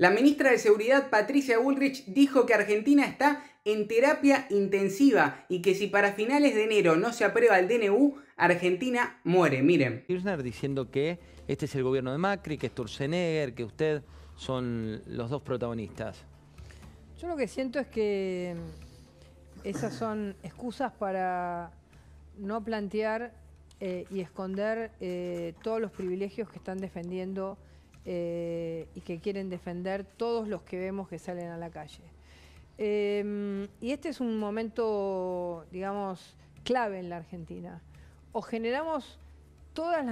La ministra de Seguridad, Patricia Bullrich, dijo que Argentina está en terapia intensiva y que si para finales de enero no se aprueba el DNU, Argentina muere. Miren. Kirchner diciendo que este es el gobierno de Macri, que es Turzenegger, que usted son los dos protagonistas. Yo lo que siento es que mm, esas son excusas para no plantear eh, y esconder eh, todos los privilegios que están defendiendo eh, y que quieren defender todos los que vemos que salen a la calle. Em, y este es un momento, digamos, clave en la Argentina. O generamos todas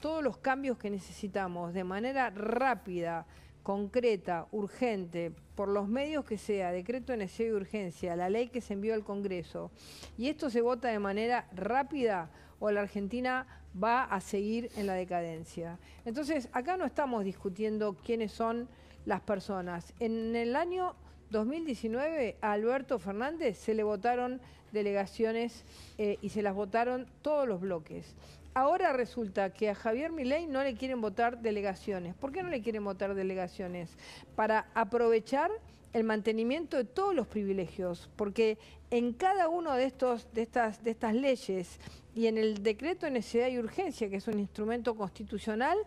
todos los cambios que necesitamos de manera rápida, concreta, urgente, por los medios que sea, decreto necesidad y urgencia, la ley que se envió al Congreso, y esto se vota de manera rápida o la Argentina va a seguir en la decadencia. Entonces, acá no estamos discutiendo quiénes son las personas. En el año 2019 a Alberto Fernández se le votaron delegaciones eh, y se las votaron todos los bloques. Ahora resulta que a Javier Milei no le quieren votar delegaciones. ¿Por qué no le quieren votar delegaciones? Para aprovechar el mantenimiento de todos los privilegios, porque en cada uno de estos de estas de estas leyes y en el decreto de necesidad y urgencia, que es un instrumento constitucional,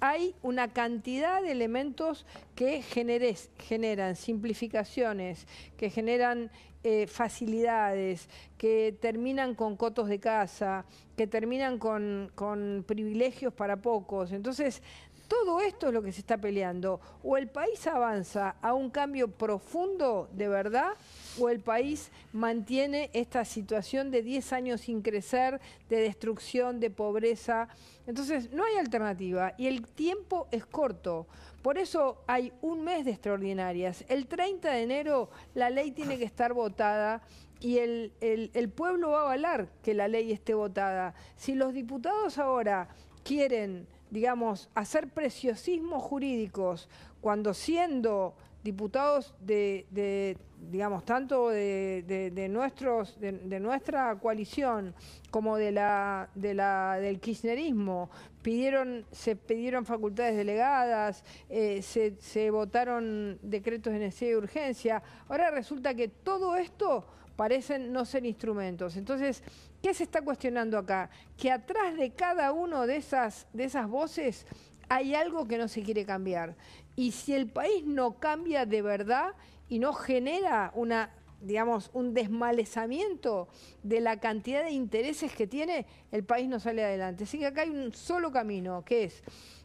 hay una cantidad de elementos que generan simplificaciones, que generan eh, facilidades, que terminan con cotos de casa, que terminan con, con privilegios para pocos. Entonces, todo esto es lo que se está peleando. O el país avanza a un cambio profundo de verdad, o el país mantiene esta situación de 10 años sin crecer, de destrucción, de pobreza. Entonces, no hay alternativa y el tiempo es corto. Por eso hay un mes de extraordinarias. El 30 de enero la ley tiene que estar votada y el, pueblo va a avalar que la ley esté votada. Si los diputados ahora quieren digamos, hacer preciosismos jurídicos cuando siendo diputados de, digamos, tanto de, nuestros, de, nuestra coalición como de la, de la, del kirchnerismo, pidieron, se pidieron facultades delegadas, eh, se votaron decretos de necesidad y urgencia. Ahora resulta que todo esto parecen no ser instrumentos. Entonces, ¿qué se está cuestionando acá? Que atrás de cada una de esas, de esas voces hay algo que no se quiere cambiar. Y si el país no cambia de verdad y no genera una digamos, un desmalezamiento de la cantidad de intereses que tiene, el país no sale adelante. Así que acá hay un solo camino, que es,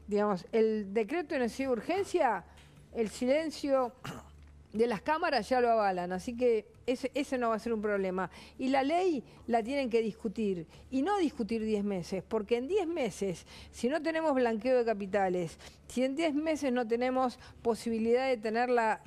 digamos, el decreto de necesidad de urgencia, el silencio, de las cámaras ya lo avalan, así que ese, no va a ser un problema. Y la ley la tienen que discutir, y no discutir 10 meses, porque en 10 meses, si no tenemos blanqueo de capitales, si en 10 meses no tenemos posibilidad de tener las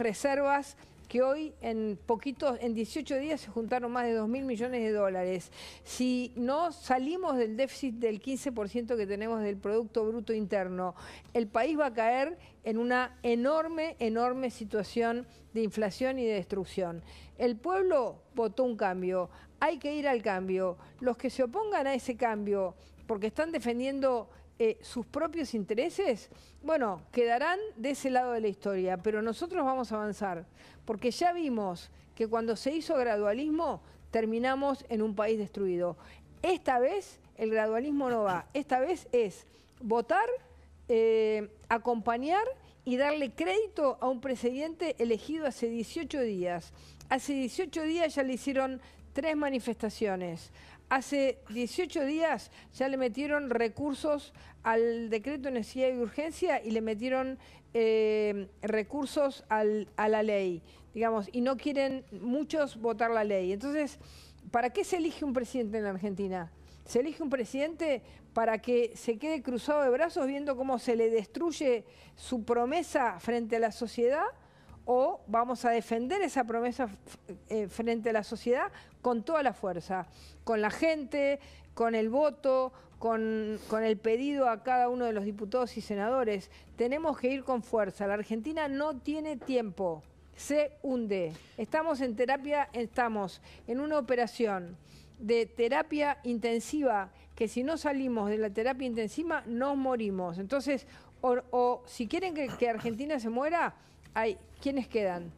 reservas que hoy en poquitos, en 18 días se juntaron más de 2 mil millones de dólares. Si no salimos del déficit del 15% que tenemos del Producto Bruto Interno, el país va a caer en una enorme, enorme situación de inflación y de destrucción. El pueblo votó un cambio, hay que ir al cambio. Los que se opongan a ese cambio, porque están defendiendo eh, sus propios intereses, bueno, quedarán de ese lado de la historia, pero nosotros vamos a avanzar, porque ya vimos que cuando se hizo gradualismo terminamos en un país destruido. Esta vez el gradualismo no va, esta vez es votar, eh, acompañar y darle crédito a un presidente elegido hace 18 días. Hace 18 días ya le hicieron tres manifestaciones. Hace 18 días ya le metieron recursos al decreto de necesidad y urgencia y le metieron eh, recursos a la ley, digamos, y no quieren muchos votar la ley. Entonces, ¿para qué se elige un presidente en la Argentina? Se elige un presidente para que se quede cruzado de brazos viendo cómo se le destruye su promesa frente a la sociedad o vamos a defender esa promesa eh, frente a la sociedad con toda la fuerza, con la gente, con el voto, con, el pedido a cada uno de los diputados y senadores. Tenemos que ir con fuerza. La Argentina no tiene tiempo. Se hunde. Estamos en terapia, estamos en una operación de terapia intensiva, que si no salimos de la terapia intensiva nos morimos. Entonces, o, si quieren que, que Argentina se muera, hay quienes quedan.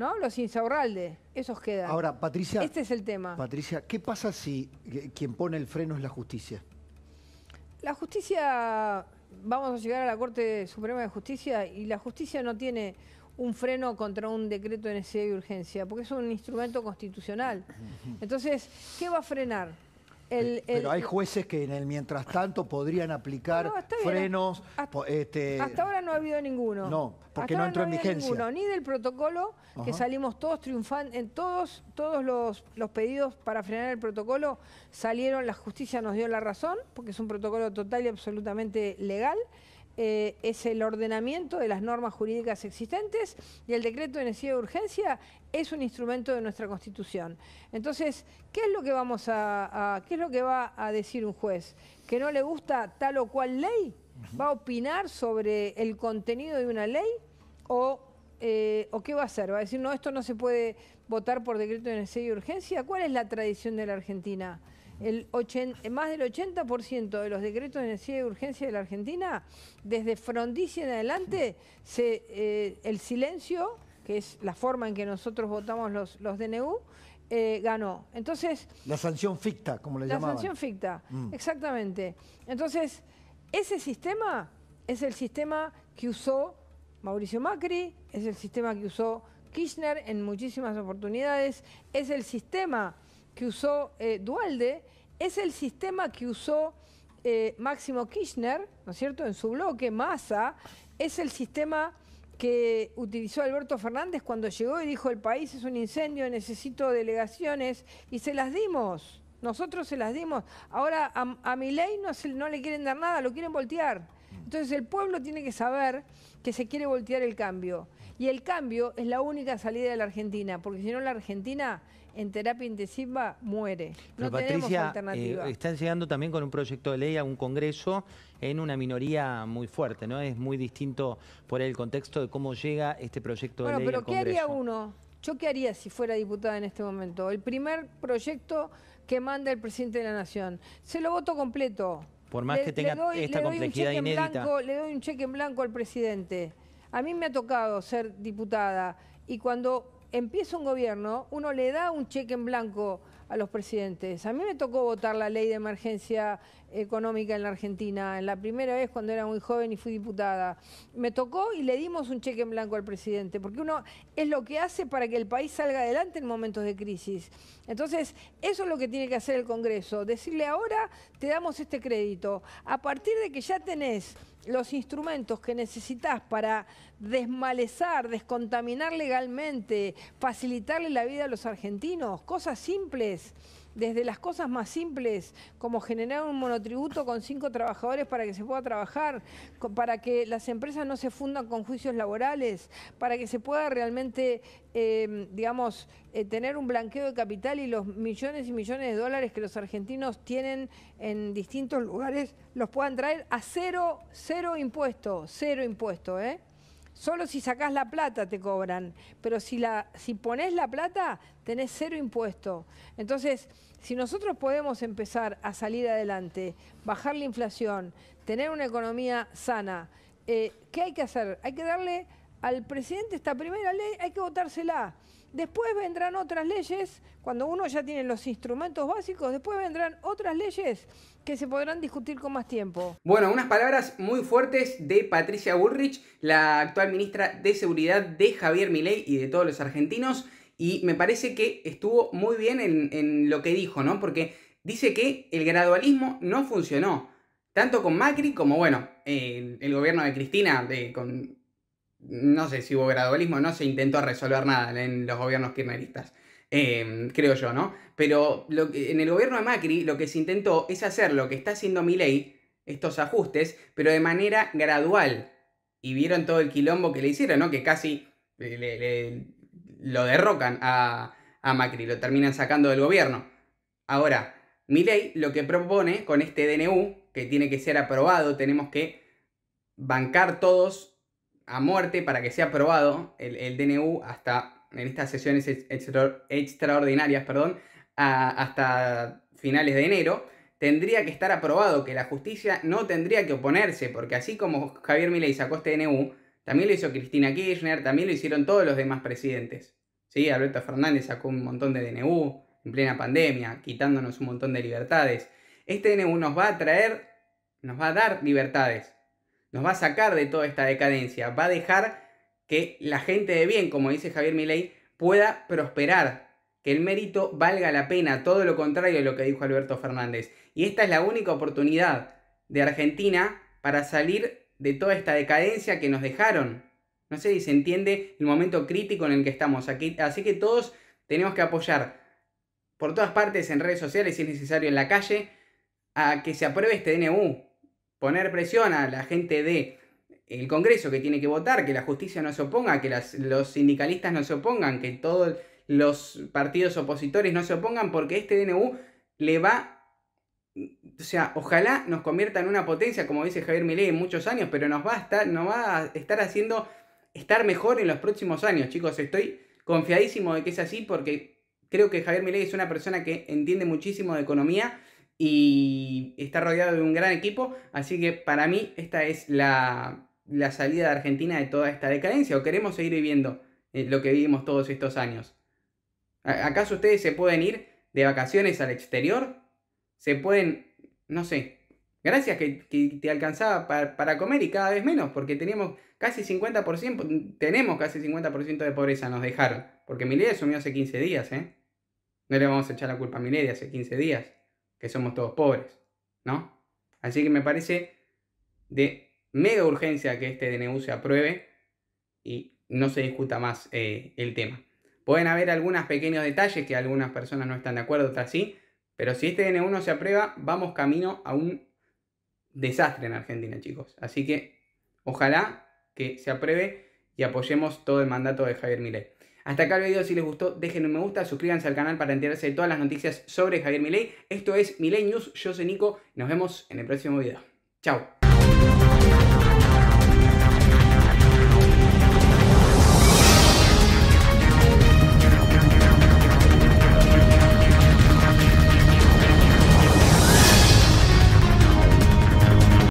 ¿no? Los Insaurralde, esos quedan. Ahora, Patricia... Este es el tema. Patricia, ¿qué pasa si eh, quien pone el freno es la justicia? La justicia... Vamos a llegar a la Corte Suprema de Justicia y la justicia no tiene un freno contra un decreto de necesidad y urgencia, porque es un instrumento constitucional. Entonces, ¿qué va a frenar? Pero hay jueces que en el mientras tanto podrían aplicar frenos. Este, hasta, ahora no ha habido ninguno. No, porque no entró en vigencia. Ninguno, ni del protocolo, que salimos todos triunfantes, en todos, todos los, los pedidos para frenar el protocolo salieron, la justicia nos dio la razón, porque es un protocolo total y absolutamente legal. Eh, es el ordenamiento de las normas jurídicas existentes y el decreto de necesidad de urgencia es un instrumento de nuestra Constitución. Entonces, ¿qué es lo que vamos a, qué es lo que va a decir un juez? ¿Que no le gusta tal o cual ley? ¿Va a opinar sobre el contenido de una ley? ¿O, eh, qué va a hacer? ¿Va a decir, no, esto no se puede votar por decreto de necesidad y urgencia? ¿Cuál es la tradición de la Argentina? más del 80% de los decretos de necesidad y urgencia de la Argentina, desde Frondizi en adelante, eh, el silencio que es la forma en que nosotros votamos los, los DNU, eh, ganó. Entonces. La sanción ficta, como le llamamos La sanción ficta, mm. exactamente. Entonces, ese sistema es el sistema que usó Mauricio Macri, es el sistema que usó Kirchner en muchísimas oportunidades, es el sistema que usó eh, Dualde, es el sistema que usó eh, Máximo Kirchner, ¿no es cierto?, en su bloque, Massa, es el sistema que utilizó Alberto Fernández cuando llegó y dijo el país es un incendio, necesito delegaciones y se las dimos. Nosotros se las dimos. Ahora a, mi ley no, no le quieren dar nada, lo quieren voltear. Entonces el pueblo tiene que saber que se quiere voltear el cambio. Y el cambio es la única salida de la Argentina, porque si no la Argentina en terapia intensiva muere. no Patricia, tenemos eh, alternativa. están llegando también con un proyecto de ley a un congreso en una minoría muy fuerte, ¿no? Es muy distinto por el contexto de cómo llega este proyecto de ley. Bueno, pero ¿qué haría uno? ¿Yo qué haría si fuera diputada en este momento? El primer proyecto que manda el presidente de la Nación. Se lo voto completo. Por más que tenga doy, esta complejidad inédita. le doy un cheque en blanco al presidente. A mí me ha tocado ser diputada y cuando empieza un gobierno, uno le da un cheque en blanco a los presidentes. A mí me tocó votar la ley de emergencia económica en la Argentina. en La primera vez cuando era muy joven y fui diputada. Me tocó y le dimos un cheque en blanco al presidente, porque uno es lo que hace para que el país salga adelante en momentos de crisis. Entonces, eso es lo que tiene que hacer el Congreso, decirle ahora te damos este crédito. A partir de que ya tenés los instrumentos que necesitas para desmalezar, descontaminar legalmente, facilitarle la vida a los argentinos, cosas simples desde las cosas más simples, como generar un monotributo con cinco trabajadores para que se pueda trabajar, para que las empresas no se fundan con juicios laborales, para que se pueda realmente, em, digamos, eh, tener un blanqueo de capital y los millones y millones de dólares que los argentinos tienen en distintos lugares los puedan traer a cero, cero impuesto, cero impuesto, ¿eh? Solo si sacás la plata te cobran, pero si, la, si pones la plata tenés cero impuesto. Entonces, si nosotros podemos empezar a salir adelante, bajar la inflación, tener una economía sana, eh, ¿qué hay que hacer? Hay que darle al presidente esta primera ley, hay que votársela. Después vendrán otras leyes, cuando uno ya tiene los instrumentos básicos, después vendrán otras leyes que se podrán discutir con más tiempo. Bueno, unas palabras muy fuertes de Patricia Bullrich, la actual ministra de Seguridad de Javier Milei y de todos los argentinos, y me parece que estuvo muy bien en, lo que dijo, ¿no? Porque dice que el gradualismo no funcionó, tanto con Macri como, bueno, en el gobierno de Cristina, de, con no sé si hubo gradualismo, no se intentó resolver nada en los gobiernos kirchneristas. Eh, creo yo, ¿no? Pero lo en el gobierno de Macri lo que se intentó es hacer lo que está haciendo Milei, estos ajustes, pero de manera gradual. Y vieron todo el quilombo que le hicieron, ¿no? Que casi lo derrocan a, a Macri, lo terminan sacando del gobierno. Ahora, Milei lo que propone con este DNU, que tiene que ser aprobado, tenemos que bancar todos a muerte para que sea aprobado el, DNU hasta en estas sesiones extraordinarias, perdón, hasta finales de enero, tendría que estar aprobado, que la justicia no tendría que oponerse, porque así como Javier Milei sacó este DNU, también lo hizo Cristina Kirchner, también lo hicieron todos los demás presidentes. Sí, Alberto Fernández sacó un montón de DNU en plena pandemia, quitándonos un montón de libertades. Este DNU nos va a traer, nos va a dar libertades, nos va a sacar de toda esta decadencia, va a dejar que la gente de bien, como dice Javier Milei, pueda prosperar, que el mérito valga la pena, todo lo contrario de lo que dijo Alberto Fernández. Y esta es la única oportunidad de Argentina para salir de toda esta decadencia que nos dejaron. No sé si se entiende el momento crítico en el que estamos aquí, así que todos tenemos que apoyar por todas partes en redes sociales, si es necesario en la calle, a que se apruebe este DNU, poner presión a la gente de el Congreso que tiene que votar, que la justicia no se oponga, que los sindicalistas no se opongan, que todos los partidos opositores no se opongan, porque este DNU le va... O sea, ojalá nos convierta en una potencia, como dice Javier Milei, en muchos años, pero nos va a estar, va a estar haciendo estar mejor en los próximos años, chicos. Estoy confiadísimo de que es así porque creo que Javier Milei es una persona que entiende muchísimo de economía y está rodeado de un gran equipo, así que para mí esta es la, salida de Argentina de toda esta decadencia, o queremos seguir viviendo eh, lo que vivimos todos estos años. ¿Acaso ustedes se pueden ir de vacaciones al exterior? ¿Se pueden, no sé, gracias que, te alcanzaba para, comer y cada vez menos, porque teníamos casi 50%, tenemos casi 50% de pobreza, nos dejaron, porque Milei asumió hace 15 días, ¿eh? No le vamos a echar la culpa a de hace 15 días que somos todos pobres, ¿no? Así que me parece de mega urgencia que este DNU se apruebe y no se discuta más eh, el tema. Pueden haber algunos pequeños detalles que algunas personas no están de acuerdo, otras sí, pero si este DNU no se aprueba, vamos camino a un desastre en Argentina, chicos. Así que ojalá que se apruebe y apoyemos todo el mandato de Javier Milei. Hasta acá el video, si les gustó dejen un me gusta, suscríbanse al canal para enterarse de todas las noticias sobre Javier Milei. Esto es Milei News, yo soy Nico, nos vemos en el próximo video. Chao.